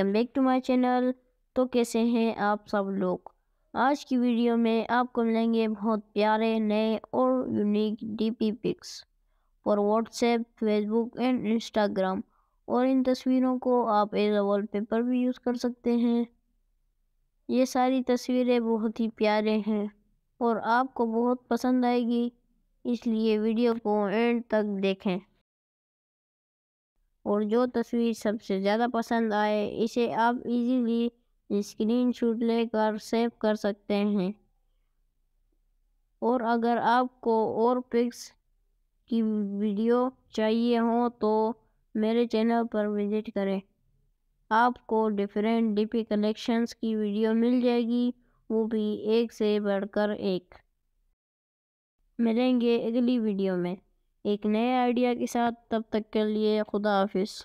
welcome back to my channel तो कैसे हैं आप सब लोग आज की वीडियो में आपको मिलेंगे बहुत प्यारे नए और unique DP pics for WhatsApp Facebook and Instagram और इन तस्वीरों को आप एज अ वॉलपेपर भी यूज़ कर सकते हैं ये सारी तस्वीरें बहुत ही प्यारे हैं और आपको बहुत पसंद आएगी इसलिए वीडियो को एंड तक देखें और जो तस्वीर सबसे ज़्यादा पसंद आए इसे आप इजीली स्क्रीनशॉट लेकर सेव कर सकते हैं और अगर आपको और पिक्स की वीडियो चाहिए हो तो मेरे चैनल पर विज़िट करें आपको डिफरेंट डीपी कलेक्शंस की वीडियो मिल जाएगी वो भी एक से बढ़कर एक मिलेंगे अगली वीडियो में एक नए आइडिया के साथ तब तक के लिए खुदा हाफिज़